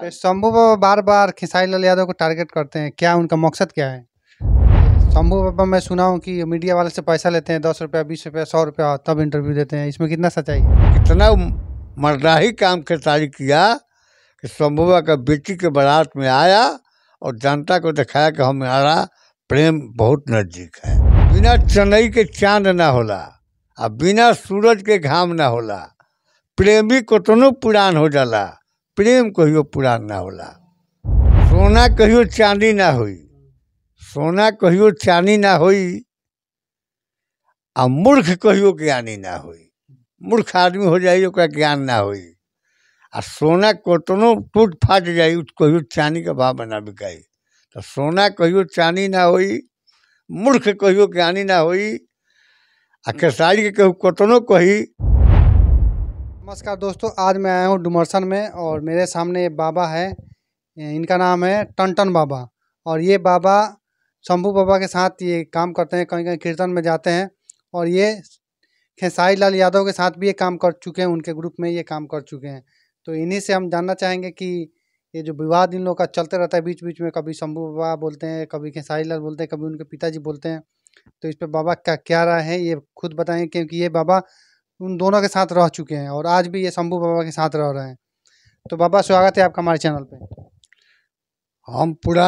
तो शंभु बाबा बार बार खिसाई लाल यादव को टारगेट करते हैं क्या उनका मकसद क्या है शंभु बाबा मैं सुना हूँ कि मीडिया वाले से पैसा लेते हैं दस रुपया बीस रुपया सौ रुपया तब इंटरव्यू देते हैं इसमें कितना सच्चाई कितना कितना ही काम खेसारी किया कि शंभु बाबा का बेटी के बारात में आया और जनता को दिखाया कि हमारा प्रेम बहुत नज़दीक है बिना चेन्नई के चांद ना होला और बिना सूरज के घाम ना होला प्रेमी को तनु तो पुराण हो जाला प्रेम कहियो पुरान ना होला सोना कहियो चांदी ना होई सोना कहियो चांदी ना होई आ मूर्ख कहियो ज्ञानी ना होई मूर्ख आदमी हो जाई ओका ज्ञान ना होई आ सोना कोतनो टूट फाट जाए कहियो चांदी के भाव बना बिकाई तो सोना कहियो चांदी ना होई मूर्ख कहियो ज्ञानी ना होई आ खेसारी के कहू कोतनो कही नमस्कार दोस्तों आज मैं आया हूँ डुमरसन में और मेरे सामने बाबा है इनका नाम है टनटन बाबा और ये बाबा शंभू बाबा के साथ ये काम करते हैं कहीं कहीं कीर्तन में जाते हैं और ये खेसाई लाल यादव के साथ भी ये काम कर चुके हैं उनके ग्रुप में ये काम कर चुके हैं तो इन्हीं से हम जानना चाहेंगे कि ये जो विवाद इन लोग का चलते रहता है बीच बीच में कभी शंभू बाबा बोलते हैं कभी खेसारी लाल बोलते हैं कभी उनके पिताजी बोलते हैं तो इस पर बाबा का क्या राय है ये खुद बताएं क्योंकि ये बाबा उन दोनों के साथ रह चुके हैं और आज भी ये शंभू बाबा के साथ रह रहे हैं तो बाबा स्वागत है आपका हमारे चैनल पे हम पूरा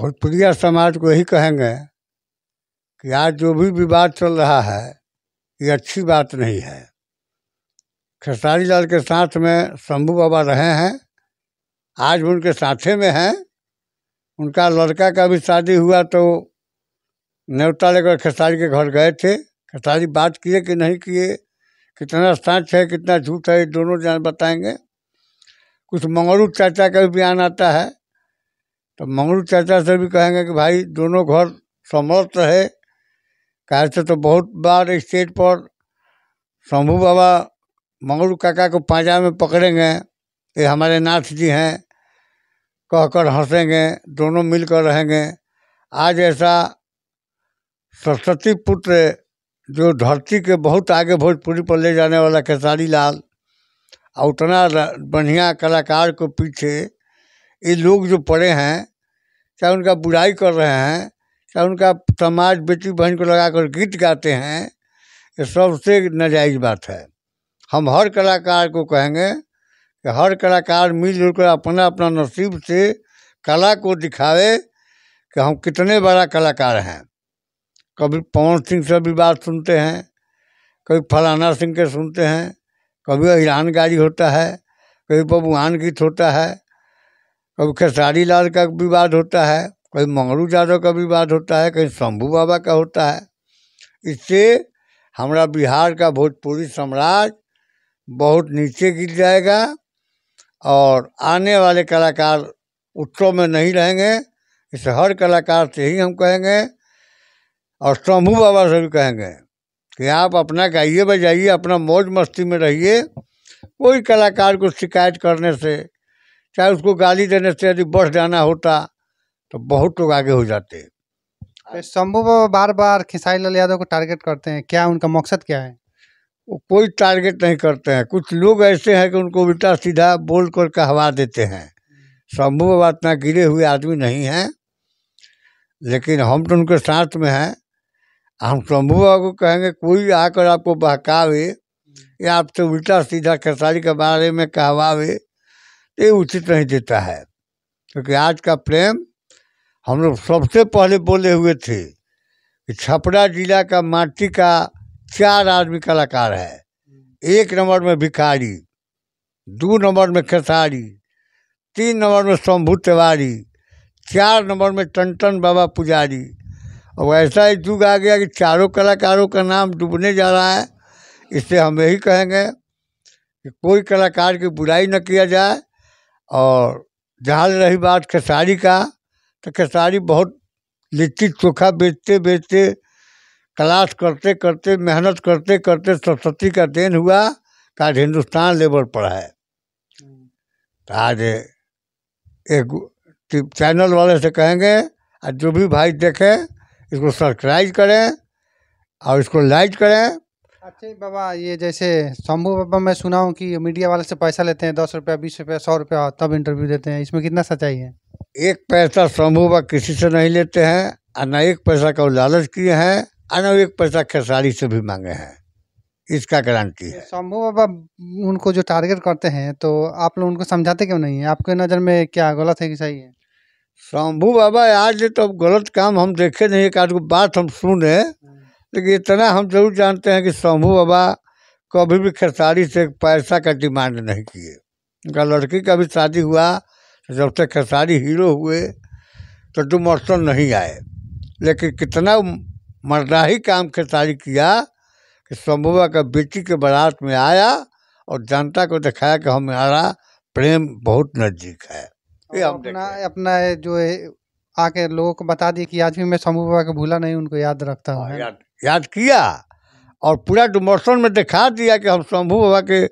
भोजपुरिया समाज को यही कहेंगे कि आज जो भी विवाद चल रहा है ये अच्छी बात नहीं है खेसारी लाल के साथ में शंभू बाबा रहे हैं आज उनके साथे में हैं उनका लड़का का भी शादी हुआ तो नेवता लेकर खेसारी के घर गए थे कि सारी बात किए कि नहीं किए कितना सच है कितना झूठ है ये दोनों जान बताएंगे कुछ मंगरू चाचा का भी बयान आता है तो मंगरू चाचा से भी कहेंगे कि भाई दोनों घर समर्थ रहे कहते से तो बहुत बार स्टेज पर शंभू बाबा मंगरू काका को पाजा में पकड़ेंगे ये हमारे नाथ जी हैं कहकर हंसेंगे दोनों मिलकर रहेंगे आज ऐसा सरस्वती पुत्र जो धरती के बहुत आगे भोजपुरी पर ले जाने वाला खेसारी लाल और उतना बढ़िया कलाकार को पीछे ये लोग जो पड़े हैं चाहे उनका बुराई कर रहे हैं चाहे उनका समाज बेटी बहन को लगाकर गीत गाते हैं ये सबसे नजायज बात है हम हर कलाकार को कहेंगे कि हर कलाकार मिलजुल कर अपना अपना नसीब से कला को दिखावे कि हम कितने बड़ा कलाकार हैं कभी पवन सिंह से भी बात सुनते हैं कभी फलाना सिंह के सुनते हैं कभी अहिरान गाड़ी होता है कभी बबुआन गीत होता है कभी खेसारी लाल का विवाद होता है कभी मंगरू यादव का विवाद होता है कहीं शंभू बाबा का होता है इससे हमारा बिहार का भोजपुरी साम्राज्य बहुत नीचे गिर जाएगा और आने वाले कलाकार उत्सव में नहीं रहेंगे इस हर कलाकार से ही हम कहेंगे और शंभु बाबा से भी कहेंगे कि आप अपना गाइए बजाइए अपना मौज मस्ती में रहिए कोई कलाकार को शिकायत करने से चाहे उसको गाली देने से यदि बढ़ जाना होता तो बहुत लोग आगे हो जाते तो शंभु बाबा बार बार खिसाई लाल यादव को टारगेट करते हैं क्या उनका मकसद क्या है वो कोई टारगेट नहीं करते हैं कुछ लोग ऐसे हैं कि उनको उल्टा सीधा बोल कर कहवा देते हैं शंभु बाबा इतना गिरे हुए आदमी नहीं हैं लेकिन हम तो उनके साथ में हैं हम शंभू बाबा को कहेंगे कोई आकर आपको बहकावे हम्म। या आपसे उल्टा सीधा खेसारी के बारे में कहवावे तो ये उचित नहीं देता है क्योंकि आज का प्रेम हम लोग सबसे पहले बोले हुए थे कि छपरा जिला का माटी का चार आदमी कलाकार है हम्म। एक नंबर में भिखारी दो नंबर में खेसारी तीन नंबर में शंभु तिवारी चार नंबर में टन टन बाबा पुजारी अब ऐसा ही युग आ गया कि चारों कलाकारों का नाम डूबने जा रहा है इससे हम यही कहेंगे कि कोई कलाकार की बुराई न किया जाए और जहाँ रही बात खेसारी का तो खेसारी बहुत लिट्टी चोखा बेचते बेचते तलाश करते करते मेहनत करते करते सरस्वती का देन हुआ कि आज हिंदुस्तान लेवल पर है तो आज एक चैनल वाले से कहेंगे आज जो भी भाई देखें इसको सब्सक्राइब करें और इसको लाइक करें अच्छा बाबा ये जैसे शंभू बाबा मैं सुना हूँ कि मीडिया वाले से पैसा लेते हैं दस रुपया बीस रुपया सौ रुपया तब इंटरव्यू देते हैं इसमें कितना सच्चाई है एक पैसा शंभू बाबा किसी से नहीं लेते हैं और न एक पैसा का लालच किए हैं और न एक पैसा खेसारी से भी मांगे हैं इसका गारंटी है तो शंभू बाबा उनको जो टारगेट करते हैं तो आप लोग उनको समझाते क्यों नहीं है आपके नज़र में क्या गलत है कि सही है शंभू बाबा आज तो अब गलत काम हम देखे नहीं एक आज को बात हम सुने लेकिन इतना हम जरूर जानते हैं कि शंभू बाबा कभी भी खेसारी से पैसा का डिमांड नहीं किए उनका लड़की का भी शादी हुआ तो जब से खेसारी हीरो हुए तो डुमर्सन नहीं आए लेकिन कितना मरदाही काम खेसारी किया कि बाबा का बेटी के बारात में आया और जनता को दिखाया कि हमारा प्रेम बहुत नज़दीक है ये हम अपना अपना जो है आके लोगों को बता दिए कि आज भी मैं शंभू बाबा को भूला नहीं उनको याद रखता हूँ हाँ, याद याद किया और पूरा डुमोशन में दिखा दिया कि हम शंभू बाबा के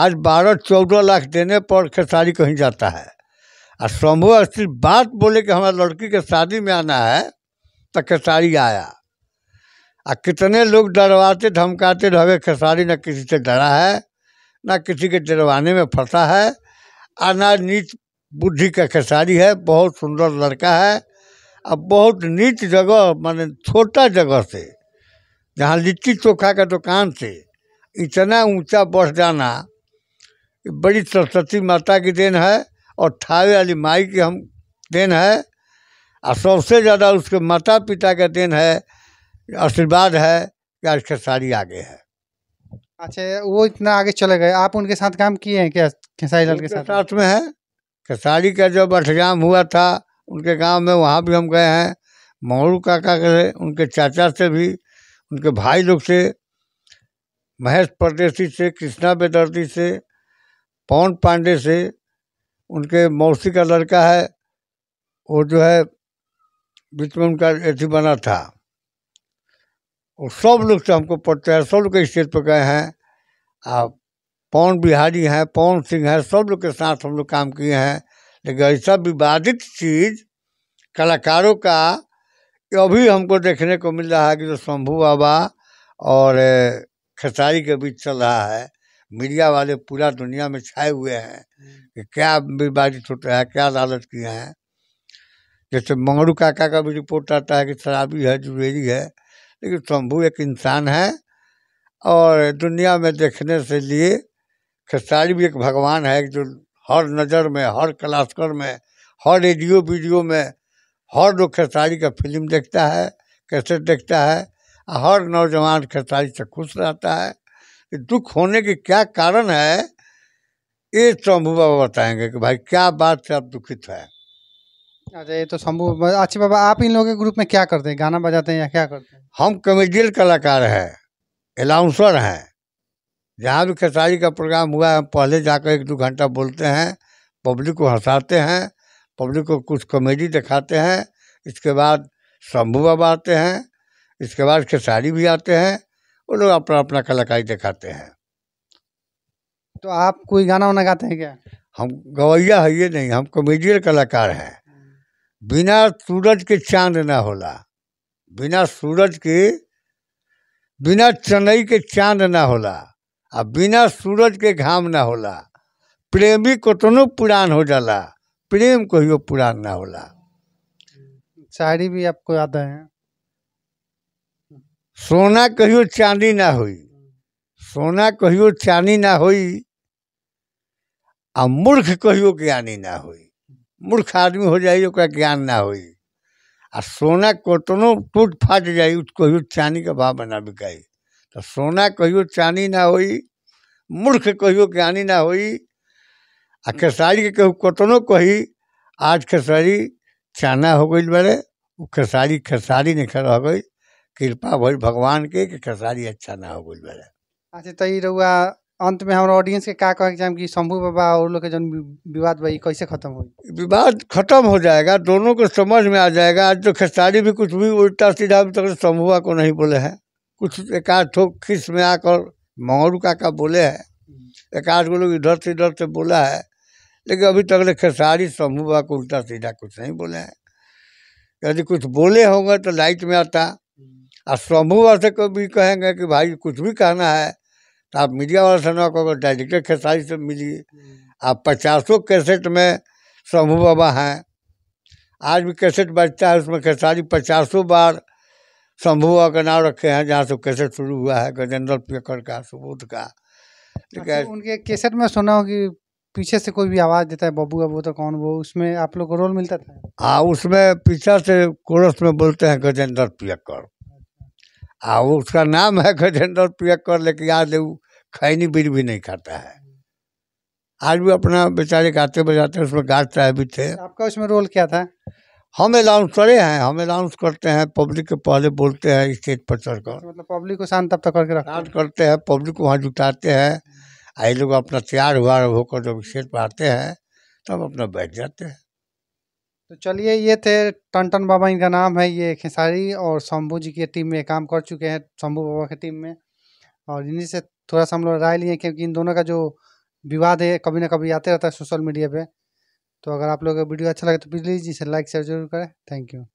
आज बारह चौदह लाख देने पर खेसारी कहीं जाता है और शंभू सिर्फ बात बोले कि हमारे लड़की के शादी में आना है तो खेसारी आया और कितने लोग डरवाते धमकाते रहे खेसारी ना किसी से डरा है ना किसी के डरवाने में फंसा है और ना नीच बुद्धि का खेसारी है बहुत सुंदर लड़का है अब बहुत नीच जगह माने छोटा जगह से जहाँ लिट्टी चोखा का दुकान से इतना ऊंचा बढ़ जाना बड़ी सरस्वती माता की देन है और ठावे वाली माई की हम देन है और सबसे ज़्यादा उसके माता पिता का देन है आशीर्वाद है कि आज खेसारी आगे है अच्छा वो इतना आगे चले गए आप उनके साथ काम किए हैं क्या खेसारी लाल के साथ साथ में है खेसारी का जब इंतजाम हुआ था उनके गाँव में वहाँ भी हम गए हैं मोरू काका के उनके चाचा से भी उनके भाई लोग से महेश परदेसी से कृष्णा बेदर्दी से पवन पांडे से उनके मौसी का लड़का है वो जो है बीच में उनका एथी बना था और सब लोग से हमको पढ़ते हैं सब लोग स्टेज पर गए हैं आप पवन बिहारी हैं पवन सिंह हैं सब लोग के साथ हम लोग काम किए हैं लेकिन ऐसा विवादित चीज़ कलाकारों का अभी हमको देखने को मिल रहा है कि जो शंभू बाबा और खेसारी के बीच चल रहा है मीडिया वाले पूरा दुनिया में छाए हुए हैं कि क्या विवादित होता है क्या अदालत किए हैं जैसे मंगरू काका का भी रिपोर्ट आता है कि शराबी है जुबेरी है लेकिन शंभू एक इंसान है और दुनिया में देखने से लिए खेसारी भी एक भगवान है जो हर नज़र में हर क्लासकर में हर रेडियो वीडियो में हर लोग खेसारी का फिल्म देखता है कैसे देखता है हर नौजवान खेसारी से खुश रहता है दुख होने के क्या कारण है ये शंभू बाबा बताएंगे कि भाई क्या बात से आप दुखित हैं अच्छा ये तो शंभू अच्छा बाबा आप इन लोगों के ग्रुप में क्या करते हैं गाना बजाते हैं या क्या करते हैं हम कॉमेडियल कलाकार हैं अलाउंसर हैं जहाँ भी खेसारी का प्रोग्राम हुआ है हम पहले जाकर एक दो घंटा बोलते हैं पब्लिक को हंसाते हैं पब्लिक को कुछ कॉमेडी दिखाते हैं इसके बाद शंभू बाबा आते हैं इसके बाद खेसारी भी आते हैं वो लोग अपना अपना कलाकारी दिखाते हैं तो आप कोई गाना वाना गाते हैं क्या हम गवैया है ये नहीं हम कॉमेडियन कलाकार हैं बिना सूरज के चांद ना होला बिना सूरज के बिना चन्नई के चांद ना होला आ बिना सूरज के घाम ना होला प्रेमी कोतनो पुराण हो जाला प्रेम कहियो पुराण ना होला शायरी भी आपको याद है सोना कहियो चांदी ना हुई सोना कहियो चांदी ना हुई आ मूर्ख कहियो ज्ञानी ना हुई मूर्ख आदमी हो जाई ओकरा ज्ञान ना हुई आ सोना कोतनो टूट फाट जाए कहियो चांदी के भाव बना बिकाई तो सोना कहियो चानी ना हो मूर्ख कहियो ज्ञानी ना हो आ हम्म। खेसारी के कहू कतनो कही आज खेसारी चाना हो गई बड़े वो खेसारी खेसारी नहीं रह गई कृपा भई भगवान के कि खेसारी अच्छा ना हो गई बड़े अच्छा तई तो रुआ अंत में हमारे ऑडियंस के क्या कहे चाहें कि शंभू बाबा और लोग के जो विवाद भाई कैसे खत्म हो विवाद खत्म हो जाएगा दोनों को समझ में आ जाएगा आज तो खेसारी भी कुछ भी उल्टा सीधा अभी तक शंभुआ को नहीं बोले हैं कुछ तो एक आध ठोक में आकर मंगरू काका बोले हैं एक आध को लोग इधर से इधर से बोला है लेकिन अभी तक ले खेसारी समूह बा को उल्टा सीधा कुछ नहीं बोले हैं यदि कुछ बोले होंगे तो लाइट में आता और समूह को कभी कहेंगे कि भाई कुछ भी कहना है तो आप मीडिया वाले से ना कहोगे डायरेक्टर खेसारी से मिलिए आप पचासों कैसेट में समूह बाबा हैं आज भी कैसेट बजता है उसमें खेसारी पचासों बार शंभुआ का नाम रखे हैं जहाँ से कैसे शुरू हुआ है गजेंद्र पेकर का सुबोध का ठीक अच्छा, है उनके कैसेट में सुना हो कि पीछे से कोई भी आवाज़ देता है बबू अबू तो कौन वो उसमें आप लोग को रोल मिलता था हाँ उसमें पीछे से कोरस में बोलते हैं गजेंद्र अच्छा। पियकर हाँ वो उसका नाम है गजेंद्र पियकर लेकिन आज वो खैनी बिर भी नहीं खाता है आज भी अपना बेचारे गाते बजाते उसमें गाते भी थे आपका उसमें रोल क्या था हम अनाउंस करे हैं हम हाँ, अनाउंस करते हैं पब्लिक के पहले बोलते हैं स्टेज पर चढ़कर अच्छा, मतलब पब्लिक को शांत तब तक करके शांत करते हैं पब्लिक को वहाँ जुटाते हैं आई लोग अपना तैयार हुआ होकर जब स्टेज पर आते हैं तब अपना बैठ जाते हैं तो चलिए ये थे टन बाबा इनका नाम है ये खेसारी और शंभू जी की टीम में काम कर चुके हैं शंभू बाबा की टीम में और इन्हीं से थोड़ा सा हम लोग राय लिए क्योंकि इन दोनों का जो विवाद है कभी ना कभी आते रहता है सोशल मीडिया पे तो अगर आप लोग का वीडियो अच्छा लगे तो प्लीज़ इसे लाइक शेयर जरूर करें थैंक यू